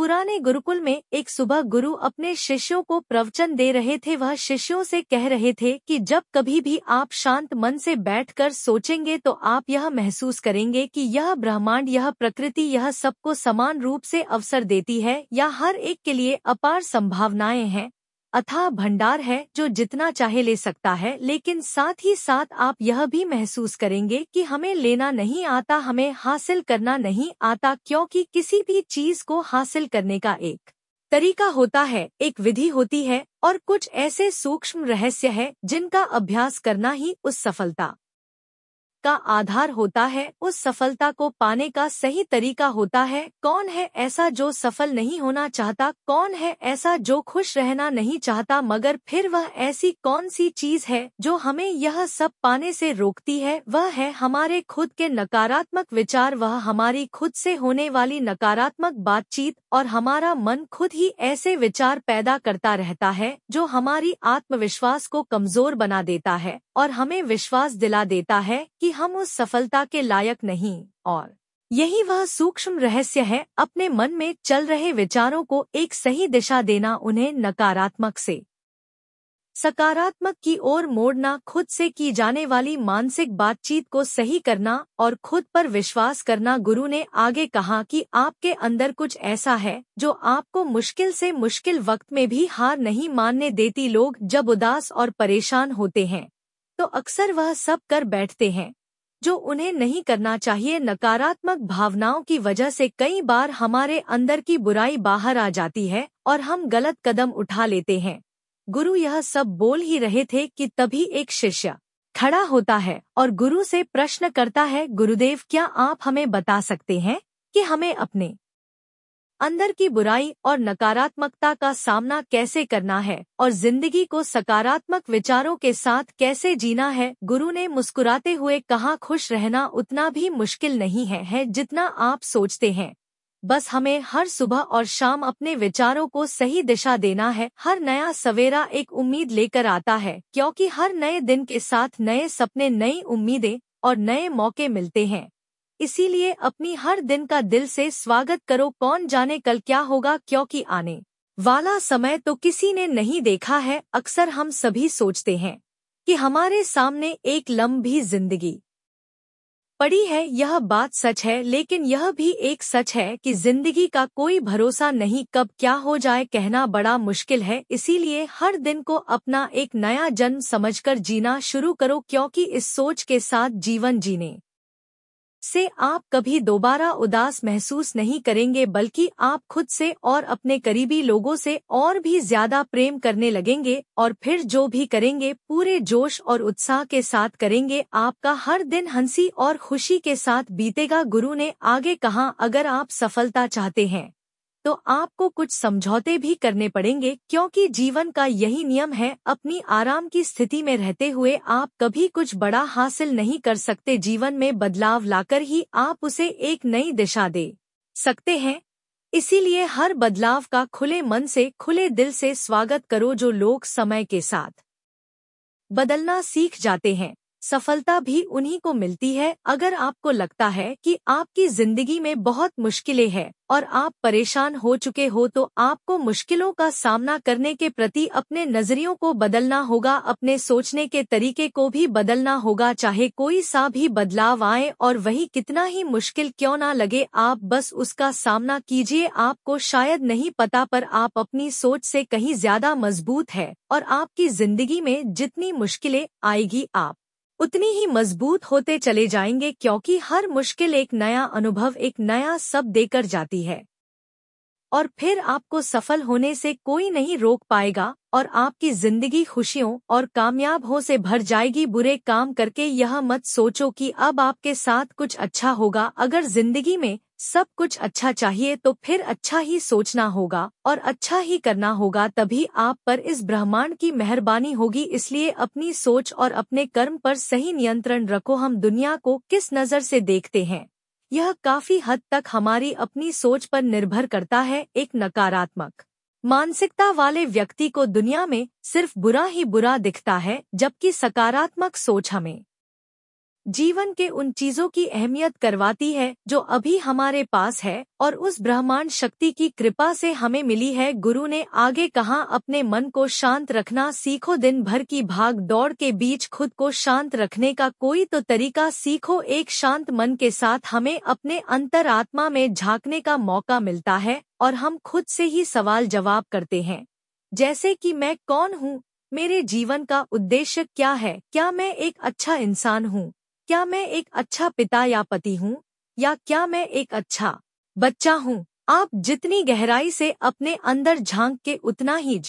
पुराने गुरुकुल में एक सुबह गुरु अपने शिष्यों को प्रवचन दे रहे थे वह शिष्यों से कह रहे थे कि जब कभी भी आप शांत मन से बैठकर सोचेंगे तो आप यह महसूस करेंगे कि यह ब्रह्मांड यह प्रकृति यह सबको समान रूप से अवसर देती है या हर एक के लिए अपार संभावनाएं हैं अथा भंडार है जो जितना चाहे ले सकता है लेकिन साथ ही साथ आप यह भी महसूस करेंगे कि हमें लेना नहीं आता हमें हासिल करना नहीं आता क्योंकि किसी भी चीज को हासिल करने का एक तरीका होता है एक विधि होती है और कुछ ऐसे सूक्ष्म रहस्य है जिनका अभ्यास करना ही उस सफलता का आधार होता है उस सफलता को पाने का सही तरीका होता है कौन है ऐसा जो सफल नहीं होना चाहता कौन है ऐसा जो खुश रहना नहीं चाहता मगर फिर वह ऐसी कौन सी चीज है जो हमें यह सब पाने से रोकती है वह है हमारे खुद के नकारात्मक विचार वह हमारी खुद से होने वाली नकारात्मक बातचीत और हमारा मन खुद ही ऐसे विचार पैदा करता रहता है जो हमारी आत्मविश्वास को कमजोर बना देता है और हमें विश्वास दिला देता है कि हम उस सफलता के लायक नहीं और यही वह सूक्ष्म रहस्य है अपने मन में चल रहे विचारों को एक सही दिशा देना उन्हें नकारात्मक से सकारात्मक की ओर मोड़ना खुद से की जाने वाली मानसिक बातचीत को सही करना और खुद पर विश्वास करना गुरु ने आगे कहा कि आपके अंदर कुछ ऐसा है जो आपको मुश्किल से मुश्किल वक्त में भी हार नहीं मानने देती लोग जब उदास और परेशान होते हैं तो अक्सर वह सब कर बैठते हैं जो उन्हें नहीं करना चाहिए नकारात्मक भावनाओं की वजह से कई बार हमारे अंदर की बुराई बाहर आ जाती है और हम गलत कदम उठा लेते हैं गुरु यह सब बोल ही रहे थे कि तभी एक शिष्य खड़ा होता है और गुरु से प्रश्न करता है गुरुदेव क्या आप हमें बता सकते हैं कि हमें अपने अंदर की बुराई और नकारात्मकता का सामना कैसे करना है और जिंदगी को सकारात्मक विचारों के साथ कैसे जीना है गुरु ने मुस्कुराते हुए कहा खुश रहना उतना भी मुश्किल नहीं है, है जितना आप सोचते हैं बस हमें हर सुबह और शाम अपने विचारों को सही दिशा देना है हर नया सवेरा एक उम्मीद लेकर आता है क्योंकि हर नए दिन के साथ नए सपने नई उम्मीदें और नए मौके मिलते हैं इसीलिए अपनी हर दिन का दिल से स्वागत करो कौन जाने कल क्या होगा क्योंकि आने वाला समय तो किसी ने नहीं देखा है अक्सर हम सभी सोचते हैं कि हमारे सामने एक लंबी जिंदगी पड़ी है यह बात सच है लेकिन यह भी एक सच है कि जिंदगी का कोई भरोसा नहीं कब क्या हो जाए कहना बड़ा मुश्किल है इसीलिए हर दिन को अपना एक नया जन्म समझकर जीना शुरू करो क्योंकि इस सोच के साथ जीवन जीने इससे आप कभी दोबारा उदास महसूस नहीं करेंगे बल्कि आप खुद से और अपने करीबी लोगों से और भी ज्यादा प्रेम करने लगेंगे और फिर जो भी करेंगे पूरे जोश और उत्साह के साथ करेंगे आपका हर दिन हंसी और खुशी के साथ बीतेगा गुरु ने आगे कहा अगर आप सफलता चाहते हैं तो आपको कुछ समझौते भी करने पड़ेंगे क्योंकि जीवन का यही नियम है अपनी आराम की स्थिति में रहते हुए आप कभी कुछ बड़ा हासिल नहीं कर सकते जीवन में बदलाव लाकर ही आप उसे एक नई दिशा दे सकते हैं इसीलिए हर बदलाव का खुले मन से खुले दिल से स्वागत करो जो लोग समय के साथ बदलना सीख जाते हैं सफलता भी उन्हीं को मिलती है अगर आपको लगता है कि आपकी जिंदगी में बहुत मुश्किलें हैं और आप परेशान हो चुके हो तो आपको मुश्किलों का सामना करने के प्रति अपने नजरियों को बदलना होगा अपने सोचने के तरीके को भी बदलना होगा चाहे कोई सा भी बदलाव आए और वही कितना ही मुश्किल क्यों ना लगे आप बस उसका सामना कीजिए आपको शायद नहीं पता पर आप अपनी सोच से कहीं ज्यादा मजबूत है और आपकी जिंदगी में जितनी मुश्किलें आएगी आप उतनी ही मजबूत होते चले जाएंगे क्योंकि हर मुश्किल एक नया अनुभव एक नया सब देकर जाती है और फिर आपको सफल होने से कोई नहीं रोक पाएगा और आपकी जिंदगी खुशियों और कामयाब हो से भर जाएगी बुरे काम करके यह मत सोचो कि अब आपके साथ कुछ अच्छा होगा अगर जिंदगी में सब कुछ अच्छा चाहिए तो फिर अच्छा ही सोचना होगा और अच्छा ही करना होगा तभी आप पर इस ब्रह्मांड की मेहरबानी होगी इसलिए अपनी सोच और अपने कर्म पर सही नियंत्रण रखो हम दुनिया को किस नज़र से देखते हैं यह काफी हद तक हमारी अपनी सोच पर निर्भर करता है एक नकारात्मक मानसिकता वाले व्यक्ति को दुनिया में सिर्फ बुरा ही बुरा दिखता है जबकि सकारात्मक सोच हमें जीवन के उन चीजों की अहमियत करवाती है जो अभी हमारे पास है और उस ब्रह्मांड शक्ति की कृपा से हमें मिली है गुरु ने आगे कहा अपने मन को शांत रखना सीखो दिन भर की भाग दौड़ के बीच खुद को शांत रखने का कोई तो तरीका सीखो एक शांत मन के साथ हमें अपने अंतरात्मा में झांकने का मौका मिलता है और हम खुद से ही सवाल जवाब करते हैं जैसे की मैं कौन हूँ मेरे जीवन का उद्देश्य क्या है क्या मैं एक अच्छा इंसान हूँ क्या मैं एक अच्छा पिता या पति हूँ या क्या मैं एक अच्छा बच्चा हूँ आप जितनी गहराई से अपने अंदर झांक के उतना ही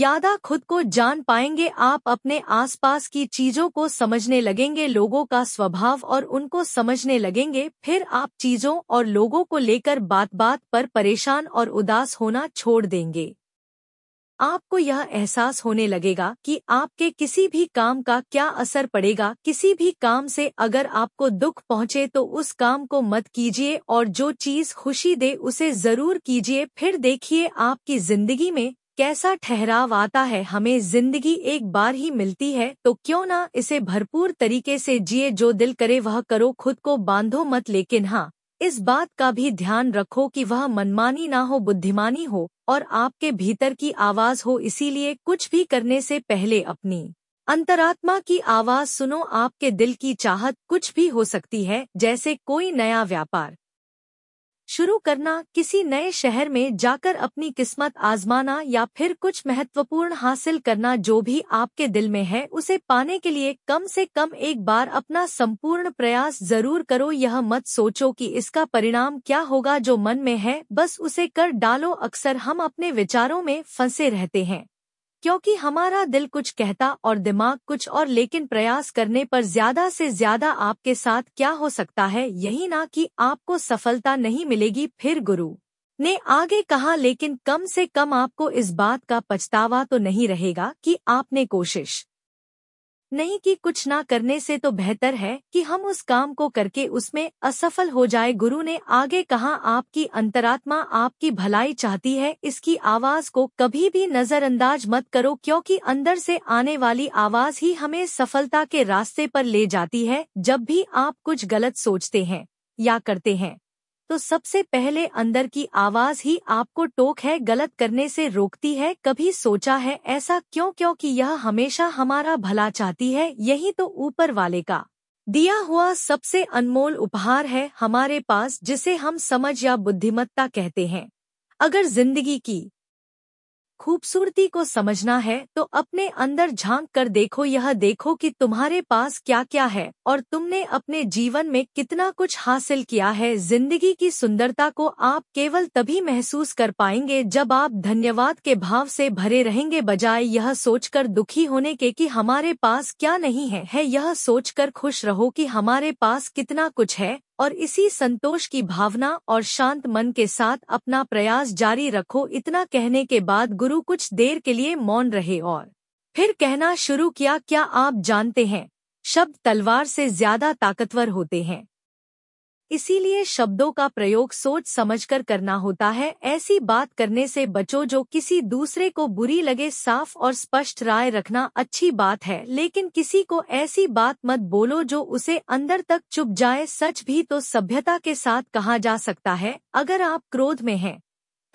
यादा खुद को जान पाएंगे आप अपने आसपास की चीजों को समझने लगेंगे लोगों का स्वभाव और उनको समझने लगेंगे फिर आप चीजों और लोगों को लेकर बात बात पर परेशान और उदास होना छोड़ देंगे आपको यह एहसास होने लगेगा कि आपके किसी भी काम का क्या असर पड़ेगा किसी भी काम से अगर आपको दुख पहुंचे तो उस काम को मत कीजिए और जो चीज खुशी दे उसे जरूर कीजिए फिर देखिए आपकी जिंदगी में कैसा ठहराव आता है हमें जिंदगी एक बार ही मिलती है तो क्यों ना इसे भरपूर तरीके से जिए जो दिल करे वह करो खुद को बांधो मत लेकिन हाँ इस बात का भी ध्यान रखो कि वह मनमानी ना हो बुद्धिमानी हो और आपके भीतर की आवाज हो इसीलिए कुछ भी करने से पहले अपनी अंतरात्मा की आवाज सुनो आपके दिल की चाहत कुछ भी हो सकती है जैसे कोई नया व्यापार शुरू करना किसी नए शहर में जाकर अपनी किस्मत आजमाना या फिर कुछ महत्वपूर्ण हासिल करना जो भी आपके दिल में है उसे पाने के लिए कम से कम एक बार अपना संपूर्ण प्रयास जरूर करो यह मत सोचो कि इसका परिणाम क्या होगा जो मन में है बस उसे कर डालो अक्सर हम अपने विचारों में फंसे रहते हैं क्योंकि हमारा दिल कुछ कहता और दिमाग कुछ और लेकिन प्रयास करने पर ज्यादा से ज्यादा आपके साथ क्या हो सकता है यही ना कि आपको सफलता नहीं मिलेगी फिर गुरु ने आगे कहा लेकिन कम से कम आपको इस बात का पछतावा तो नहीं रहेगा कि आपने कोशिश नहीं कि कुछ ना करने से तो बेहतर है कि हम उस काम को करके उसमें असफल हो जाए गुरु ने आगे कहा आपकी अंतरात्मा आपकी भलाई चाहती है इसकी आवाज को कभी भी नजरअंदाज मत करो क्योंकि अंदर से आने वाली आवाज ही हमें सफलता के रास्ते पर ले जाती है जब भी आप कुछ गलत सोचते हैं या करते हैं तो सबसे पहले अंदर की आवाज ही आपको टोक है गलत करने से रोकती है कभी सोचा है ऐसा क्यों क्योंकि यह हमेशा हमारा भला चाहती है यही तो ऊपर वाले का दिया हुआ सबसे अनमोल उपहार है हमारे पास जिसे हम समझ या बुद्धिमत्ता कहते हैं अगर जिंदगी की खूबसूरती को समझना है तो अपने अंदर झांक कर देखो यह देखो कि तुम्हारे पास क्या क्या है और तुमने अपने जीवन में कितना कुछ हासिल किया है जिंदगी की सुंदरता को आप केवल तभी महसूस कर पाएंगे जब आप धन्यवाद के भाव से भरे रहेंगे बजाय यह सोचकर दुखी होने के कि हमारे पास क्या नहीं है, है यह सोच खुश रहो की हमारे पास कितना कुछ है और इसी संतोष की भावना और शांत मन के साथ अपना प्रयास जारी रखो इतना कहने के बाद गुरु कुछ देर के लिए मौन रहे और फिर कहना शुरू किया क्या आप जानते हैं शब्द तलवार से ज्यादा ताकतवर होते हैं इसीलिए शब्दों का प्रयोग सोच समझकर करना होता है ऐसी बात करने से बचो जो किसी दूसरे को बुरी लगे साफ और स्पष्ट राय रखना अच्छी बात है लेकिन किसी को ऐसी बात मत बोलो जो उसे अंदर तक चुप जाए सच भी तो सभ्यता के साथ कहा जा सकता है अगर आप क्रोध में हैं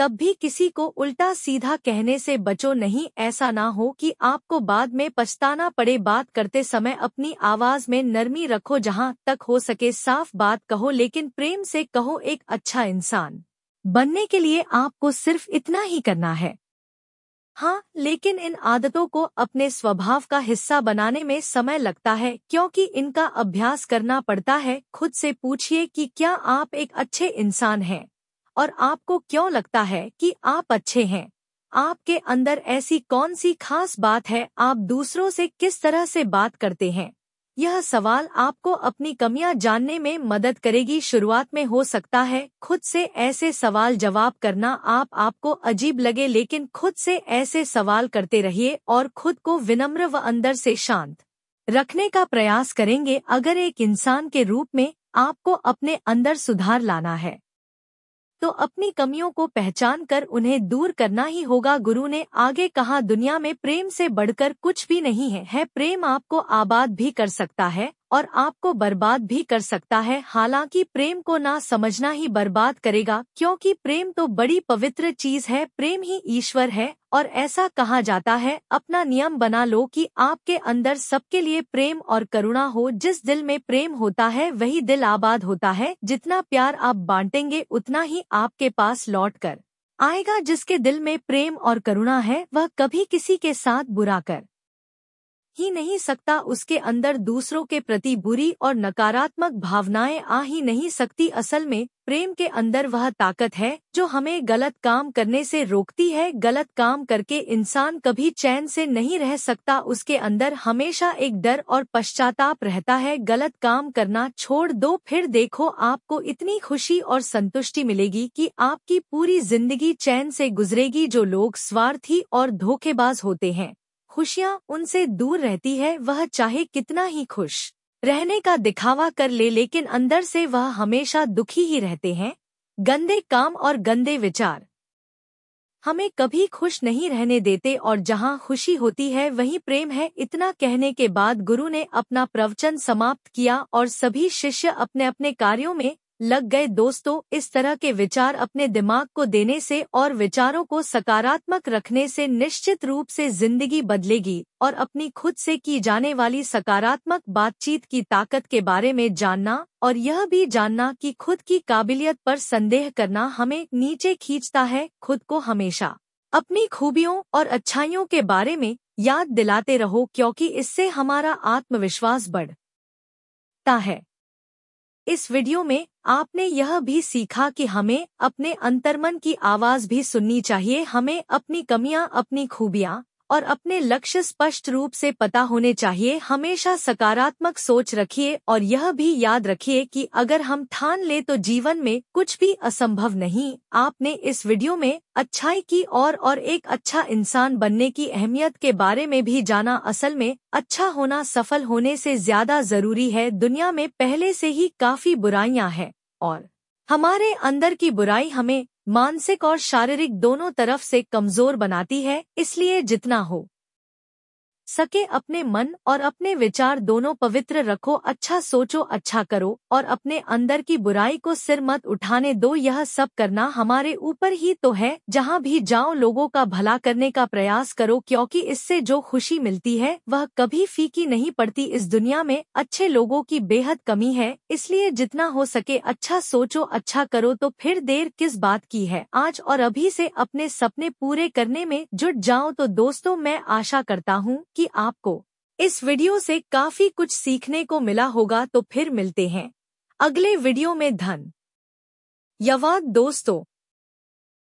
तब भी किसी को उल्टा सीधा कहने से बचो नहीं ऐसा ना हो कि आपको बाद में पछताना पड़े बात करते समय अपनी आवाज में नरमी रखो जहां तक हो सके साफ बात कहो लेकिन प्रेम से कहो एक अच्छा इंसान बनने के लिए आपको सिर्फ इतना ही करना है हाँ लेकिन इन आदतों को अपने स्वभाव का हिस्सा बनाने में समय लगता है क्योंकि इनका अभ्यास करना पड़ता है खुद से पूछिए कि क्या आप एक अच्छे इंसान हैं और आपको क्यों लगता है कि आप अच्छे हैं आपके अंदर ऐसी कौन सी खास बात है आप दूसरों से किस तरह से बात करते हैं यह सवाल आपको अपनी कमियां जानने में मदद करेगी शुरुआत में हो सकता है खुद से ऐसे सवाल जवाब करना आप आपको अजीब लगे लेकिन खुद से ऐसे सवाल करते रहिए और खुद को विनम्र व अंदर से शांत रखने का प्रयास करेंगे अगर एक इंसान के रूप में आपको अपने अंदर सुधार लाना है तो अपनी कमियों को पहचान कर उन्हें दूर करना ही होगा गुरु ने आगे कहा दुनिया में प्रेम से बढ़कर कुछ भी नहीं है, है प्रेम आपको आबाद भी कर सकता है और आपको बर्बाद भी कर सकता है हालांकि प्रेम को ना समझना ही बर्बाद करेगा क्योंकि प्रेम तो बड़ी पवित्र चीज है प्रेम ही ईश्वर है और ऐसा कहा जाता है अपना नियम बना लो कि आपके अंदर सबके लिए प्रेम और करुणा हो जिस दिल में प्रेम होता है वही दिल आबाद होता है जितना प्यार आप बांटेंगे उतना ही आपके पास लौट कर आएगा जिसके दिल में प्रेम और करुणा है वह कभी किसी के साथ बुरा कर ही नहीं सकता उसके अंदर दूसरों के प्रति बुरी और नकारात्मक भावनाएं आ ही नहीं सकती असल में प्रेम के अंदर वह ताकत है जो हमें गलत काम करने से रोकती है गलत काम करके इंसान कभी चैन से नहीं रह सकता उसके अंदर हमेशा एक डर और पश्चाताप रहता है गलत काम करना छोड़ दो फिर देखो आपको इतनी खुशी और संतुष्टि मिलेगी कि आपकी पूरी जिंदगी चैन से गुजरेगी जो लोग स्वार्थी और धोखेबाज होते हैं खुशियाँ उनसे दूर रहती है वह चाहे कितना ही खुश रहने का दिखावा कर ले लेकिन अंदर से वह हमेशा दुखी ही रहते हैं गंदे काम और गंदे विचार हमें कभी खुश नहीं रहने देते और जहां खुशी होती है वहीं प्रेम है इतना कहने के बाद गुरु ने अपना प्रवचन समाप्त किया और सभी शिष्य अपने अपने कार्यों में लग गए दोस्तों इस तरह के विचार अपने दिमाग को देने से और विचारों को सकारात्मक रखने से निश्चित रूप से जिंदगी बदलेगी और अपनी खुद से की जाने वाली सकारात्मक बातचीत की ताकत के बारे में जानना और यह भी जानना कि खुद की काबिलियत पर संदेह करना हमें नीचे खींचता है खुद को हमेशा अपनी खूबियों और अच्छाइयों के बारे में याद दिलाते रहो क्योंकि इससे हमारा आत्मविश्वास बढ़ता है इस वीडियो में आपने यह भी सीखा कि हमें अपने अंतर्मन की आवाज़ भी सुननी चाहिए हमें अपनी कमियां अपनी खूबियां और अपने लक्ष्य स्पष्ट रूप से पता होने चाहिए हमेशा सकारात्मक सोच रखिए और यह भी याद रखिए कि अगर हम ठान ले तो जीवन में कुछ भी असंभव नहीं आपने इस वीडियो में अच्छाई की और और एक अच्छा इंसान बनने की अहमियत के बारे में भी जाना असल में अच्छा होना सफल होने से ज्यादा जरूरी है दुनिया में पहले से ही काफी बुराइयां हैं और हमारे अंदर की बुराई हमें मानसिक और शारीरिक दोनों तरफ से कमजोर बनाती है इसलिए जितना हो सके अपने मन और अपने विचार दोनों पवित्र रखो अच्छा सोचो अच्छा करो और अपने अंदर की बुराई को सिर मत उठाने दो यह सब करना हमारे ऊपर ही तो है जहाँ भी जाओ लोगों का भला करने का प्रयास करो क्योंकि इससे जो खुशी मिलती है वह कभी फीकी नहीं पड़ती इस दुनिया में अच्छे लोगों की बेहद कमी है इसलिए जितना हो सके अच्छा सोचो अच्छा करो तो फिर देर किस बात की है आज और अभी ऐसी अपने सपने पूरे करने में जुट जाओ तो दोस्तों मैं आशा करता हूँ कि आपको इस वीडियो से काफी कुछ सीखने को मिला होगा तो फिर मिलते हैं अगले वीडियो में धन यवाद दोस्तों